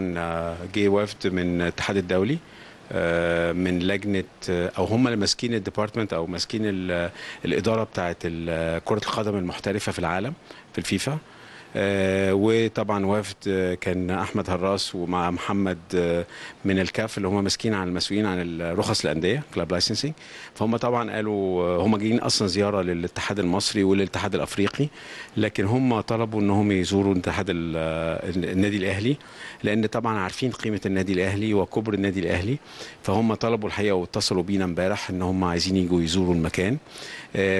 آه، جه وفد من الاتحاد الدولي آه، من لجنه آه، او هم اللي ماسكين الديبارتمنت او ماسكين الاداره بتاعه كره القدم المحترفه في العالم في الفيفا آه، وطبعا وفد آه، كان احمد هراس ومع محمد آه، من الكاف اللي هم ماسكين عن المسؤولين عن رخص الانديه كلاب لايسنسنج فهم طبعا قالوا هم جايين اصلا زياره للاتحاد المصري وللاتحاد الافريقي لكن هم طلبوا انهم يزوروا اتحاد النادي الاهلي لان طبعا عارفين قيمه النادي الاهلي وكبر النادي الاهلي فهم طلبوا الحقيقه واتصلوا بينا امبارح ان هم عايزين يجوا يزوروا المكان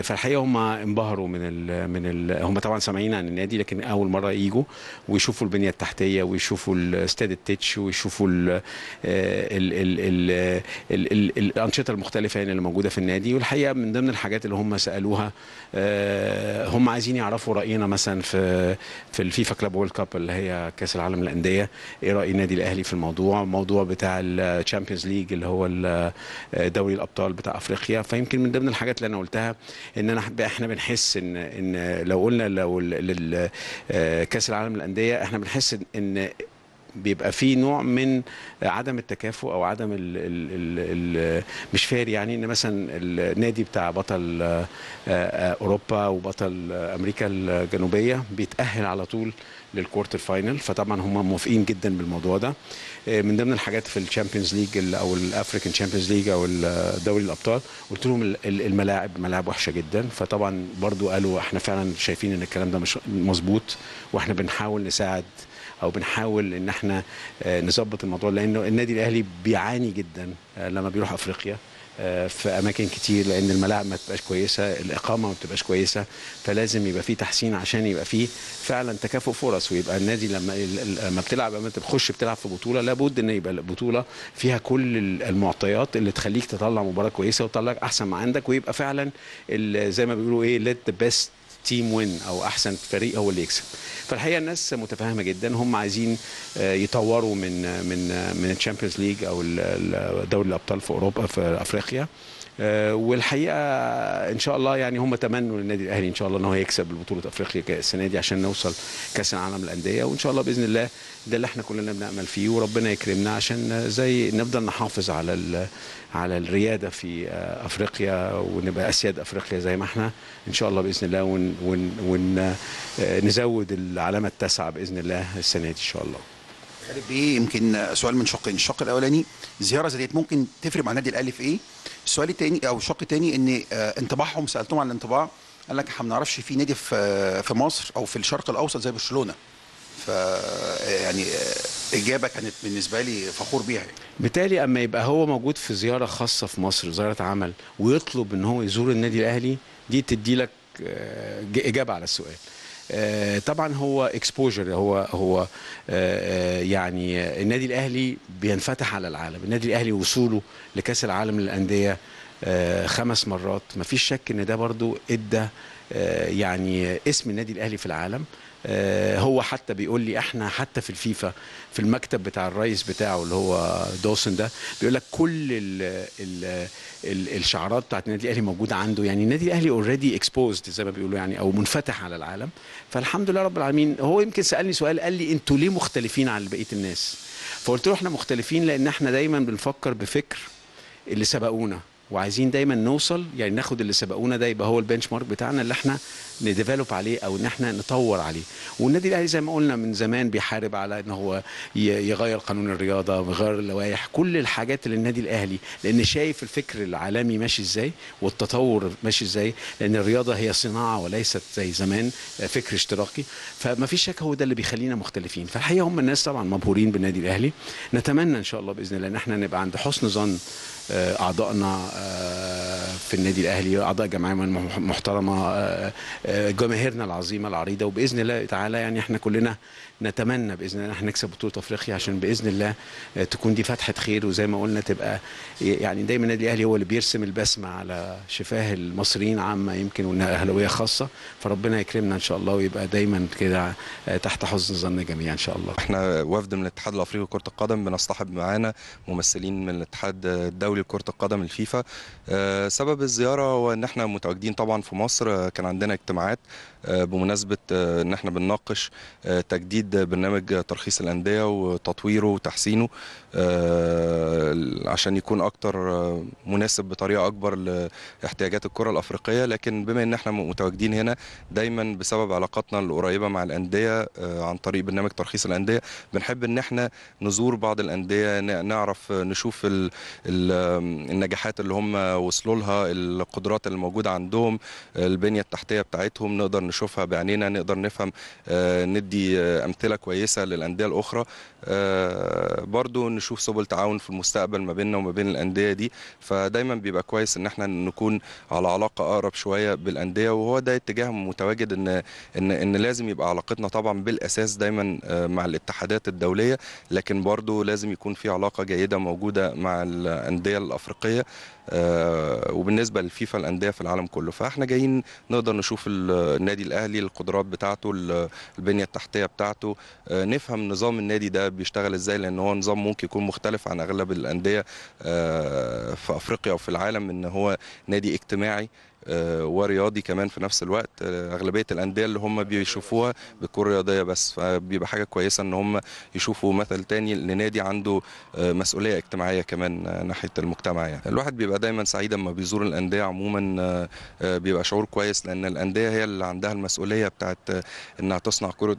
فالحقيقه هم انبهروا من الـ من الـ هم طبعا سامعين عن النادي لكن اول مره يجوا ويشوفوا البنيه التحتيه ويشوفوا الاستاد التتش ويشوفوا آه، ال ال ال ال الـ الـ الانشطه المختلفه يعني اللي موجوده في النادي والحقيقه من ضمن الحاجات اللي هم سالوها آه، هم عايزين يعرفوا راينا مثلا في في الفيفا كلاب وورلد كاب اللي هي كاس العالم للانديه ايه راي النادي الاهلي في الموضوع موضوع بتاع الشامبيونز ليج اللي هو آه، دوري الابطال بتاع افريقيا فيمكن من ضمن الحاجات اللي انا قلتها ان انا احنا بنحس ان ان لو قلنا لو آه، كاس العالم للانديه احنا بنحس ان بيبقى في نوع من عدم التكافؤ او عدم الـ الـ الـ الـ مش فاري يعني ان مثلا النادي بتاع بطل آه، آه، اوروبا وبطل امريكا الجنوبيه بيتاهل على طول للكوارتر فاينل فطبعا هم موافقين جدا بالموضوع ده آه، من ضمن الحاجات في الشامبيونز ليج او الافريكان شامبيونز ليج او دوري الابطال قلت لهم الملاعب ملاعب وحشه جدا فطبعا برضو قالوا احنا فعلا شايفين ان الكلام ده مش مظبوط واحنا بنحاول نساعد او بنحاول ان احنا آه، نظبط الموضوع لانه النادي الاهلي بيعاني جدا آه، لما بيروح افريقيا آه، في اماكن كتير لان الملاعب ما بتبقاش كويسه الاقامه ما بتبقاش كويسه فلازم يبقى في تحسين عشان يبقى في فعلا تكافؤ فرص ويبقى النادي لما لما بتلعب لما انت بتخش بتلعب في بطوله لابد ان يبقى البطوله فيها كل المعطيات اللي تخليك تطلع مباراه كويسه وتطلع احسن ما عندك ويبقى فعلا زي ما بيقولوا ايه ليت ذا بيست تيم وين او احسن فريق هو اللي يكسب فالحقيقه الناس متفاهمه جدا هم عايزين آه، يطوروا من آه، من آه، من الشامبيونز ليج او دوري الابطال في اوروبا في افريقيا آه، والحقيقه ان شاء الله يعني هم تمنوا للنادي الاهلي ان شاء الله ان هو يكسب البطوله افريقيا السنه دي عشان نوصل كاس العالم للانديه وان شاء الله باذن الله ده اللي احنا كلنا بنامل فيه وربنا يكرمنا عشان زي نفضل نحافظ على على الرياده في آه، افريقيا ونبقى اسياد افريقيا زي ما احنا ان شاء الله باذن الله ونزود آه، العلامه التاسعه باذن الله السنه دي ان شاء الله بايه يمكن سؤال من شقين الشق الاولاني زياره زي ديت ممكن تفرق مع النادي الاهلي في ايه السؤال الثاني او الشق الثاني ان آه، انطباعهم سالتهم عن الانطباع قال لك احنا ما بنعرفش في نادي في في مصر او في الشرق الاوسط زي برشلونه ف آه، يعني آه، اجابه كانت بالنسبه لي فخور بيها يعني. بالتالي اما يبقى هو موجود في زياره خاصه في مصر زياره عمل ويطلب ان هو يزور النادي الاهلي دي تدي لك اجابه على السؤال آه، طبعا هو اكسبوجر هو هو آه، آه، يعني النادي الاهلي بينفتح على العالم النادي الاهلي وصوله لكاس العالم للانديه خمس مرات مفيش شك ان ده برضو ادى يعني اسم النادي الاهلي في العالم آه، هو حتى بيقول لي احنا حتى في الفيفا في المكتب بتاع الرئيس بتاعه اللي هو دوسن ده بيقول لك كل الـ الـ الـ الشعارات بتاعت النادي الاهلي موجوده عنده يعني النادي الاهلي اوريدي اكسبوزد زي ما بيقولوا يعني او منفتح على العالم فالحمد لله رب العالمين هو يمكن سالني سؤال قال لي انتوا ليه مختلفين عن بقيه الناس فقلت له احنا مختلفين لان احنا دايما بنفكر بفكر اللي سبقونا وعايزين دايما نوصل يعني ناخد اللي سبقونا ده يبقى هو البنش مارك بتاعنا اللي احنا نديفلوب عليه او ان احنا نطور عليه والنادي الاهلي زي ما قلنا من زمان بيحارب على ان هو يغير قانون الرياضه ويغير اللوائح كل الحاجات اللي النادي الاهلي لان شايف الفكر العالمي ماشي ازاي والتطور ماشي ازاي لان الرياضه هي صناعه وليست زي زمان فكر اشتراكي فما فيش شك هو ده اللي بيخلينا مختلفين فالحقيقه هم الناس طبعا مبهورين بالنادي الاهلي نتمنى ان شاء الله باذن الله ان احنا نبقى عند حسن ظن آه، اعضائنا آه، في النادي الاهلي اعضاء جمعيه محترمه آه، جماهيرنا العظيمه العريضه وباذن الله تعالى يعني احنا كلنا نتمنى باذن الله احنا نكسب بطوله افريقيا عشان باذن الله تكون دي فتحه خير وزي ما قلنا تبقى يعني دايما النادي الاهلي هو اللي بيرسم البسمه على شفاه المصريين عامه يمكن والاهلاويه خاصه فربنا يكرمنا ان شاء الله ويبقى دايما كده تحت حسن ظن الجميع ان شاء الله احنا وفد من الاتحاد الافريقي لكره القدم بنصطحب معانا ممثلين من الاتحاد الدولي الدولي لكرة القدم الفيفا آه، سبب الزيارة هو ان احنا متواجدين طبعا في مصر آه، كان عندنا اجتماعات آه، بمناسبه آه، ان احنا بنناقش آه، تجديد برنامج ترخيص الانديه وتطويره وتحسينه عشان يكون اكتر مناسب بطريقه اكبر لاحتياجات الكره الافريقيه لكن بما ان احنا متواجدين هنا دايما بسبب علاقاتنا القريبه مع الانديه عن طريق برنامج ترخيص الانديه بنحب ان احنا نزور بعض الانديه نعرف نشوف النجاحات اللي هم وصلوا لها القدرات الموجوده عندهم البنيه التحتيه بتاعتهم نقدر نشوف نشوفها بعينينا نقدر نفهم آه، ندي آه، امثله كويسه للانديه الاخرى آه، برضو نشوف سبل تعاون في المستقبل ما بيننا وما بين الانديه دي فدايما بيبقى كويس ان احنا نكون على علاقه اقرب شويه بالانديه وهو ده اتجاه متواجد ان ان ان لازم يبقى علاقتنا طبعا بالاساس دايما آه، مع الاتحادات الدوليه لكن برضو لازم يكون في علاقه جيده موجوده مع الانديه الافريقيه آه، وبالنسبه للفيفا الانديه في العالم كله فاحنا جايين نقدر نشوف النادي الاهلي القدرات بتاعته البنيه التحتيه بتاعته آه، نفهم نظام النادي ده بيشتغل ازاي لان هو نظام ممكن يكون مختلف عن اغلب الانديه آه، في افريقيا وفي العالم ان هو نادي اجتماعي آه، ورياضي كمان في نفس الوقت آه، اغلبيه الانديه اللي هم بيشوفوها بتكون رياضيه بس فبيبقى حاجه كويسه ان هم يشوفوا مثل تاني لنادي عنده آه، مسؤوليه اجتماعيه كمان ناحيه المجتمع يعني الواحد بيبقى دايما سعيد لما بيزور الانديه عموما بيبقى شعور كويس لان الانديه هي اللي عندها المسؤوليه بتاعت انها تصنع كره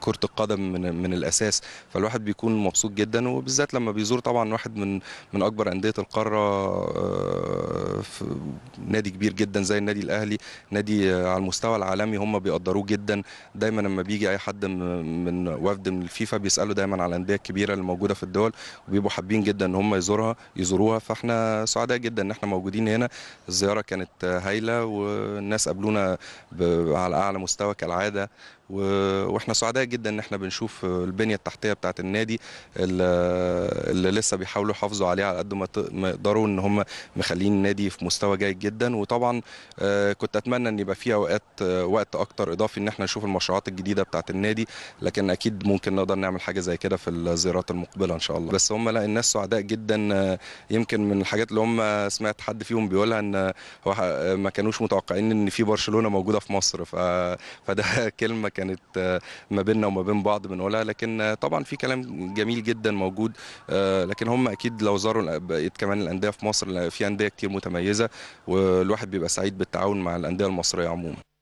كره القدم من من الاساس فالواحد بيكون مبسوط جدا وبالذات لما بيزور طبعا واحد من من اكبر انديه القاره نادي كبير جدا زي النادي الاهلي نادي آه، على المستوى العالمي هم بيقدروه جدا دايما لما بيجي اي حد من وفد من الفيفا بيسالوا دايما على الانديه الكبيره اللي موجوده في الدول وبيبقوا حابين جدا ان هم يزورها يزوروها فاحنا سعداء جدا ان احنا موجودين هنا الزياره كانت هايله والناس قابلونا على اعلى مستوى كالعاده واحنا سعداء جدا ان احنا بنشوف البنيه التحتيه بتاعت النادي اللي لسه بيحاولوا يحافظوا عليها على قد ما يقدروا ان هم مخلين النادي في مستوى جيد جدا وطبعا آه، كنت اتمنى ان يبقى في اوقات آه، وقت اكتر اضافي ان احنا نشوف المشروعات الجديده بتاعت النادي لكن اكيد ممكن نقدر نعمل حاجه زي كده في الزيارات المقبله ان شاء الله بس هم لا الناس سعداء جدا آه، يمكن من الحاجات اللي هم سمعت حد فيهم بيقولها ان ما كانوش متوقعين ان في برشلونه موجوده في مصر فده كلمه كان كانت آه، ما بيننا وما بين بعض بنقولها لكن آه، طبعا في كلام جميل جدا موجود آه، لكن هم اكيد لو زاروا بقيت كمان الانديه في مصر في انديه كتير متميزه والواحد بيبقى سعيد بالتعاون مع الانديه المصريه عموما